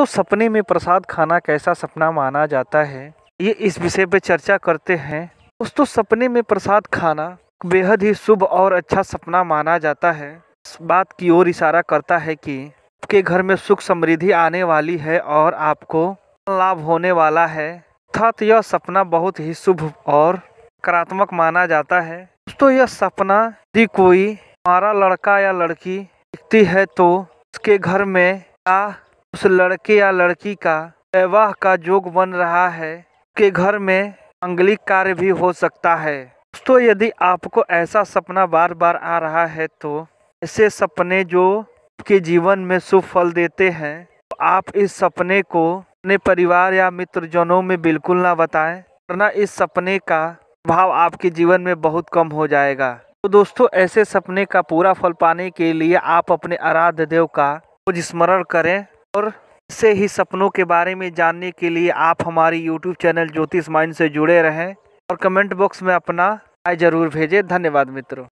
दोस्तों सपने में प्रसाद खाना कैसा सपना माना जाता है ये इस विषय पर चर्चा करते हैं दोस्तों सपने में प्रसाद खाना बेहद ही शुभ और अच्छा सपना माना जाता है इस बात की ओर इशारा करता है कि आपके घर में सुख समृद्धि आने वाली है और आपको लाभ होने वाला है अर्थात यह सपना बहुत ही शुभ और कारात्मक माना जाता है दोस्तों यह सपना यदि कोई हमारा लड़का या लड़की दिखती है तो उसके घर में या उस लड़के या लड़की का विवाह का योग बन रहा है के घर में मांगलिक कार्य भी हो सकता है दोस्तों यदि आपको ऐसा सपना बार बार आ रहा है तो ऐसे सपने जो आपके जीवन में शुभ फल देते हैं तो आप इस सपने को अपने परिवार या मित्रजनों में बिल्कुल ना बताएं वरना इस सपने का भाव आपके जीवन में बहुत कम हो जाएगा तो दोस्तों ऐसे सपने का पूरा फल पाने के लिए आप अपने आराध्य देव का कुछ स्मरण करें और से ही सपनों के बारे में जानने के लिए आप हमारी यूट्यूब चैनल ज्योतिष माइंड से जुड़े रहें और कमेंट बॉक्स में अपना राय जरूर भेजें धन्यवाद मित्रों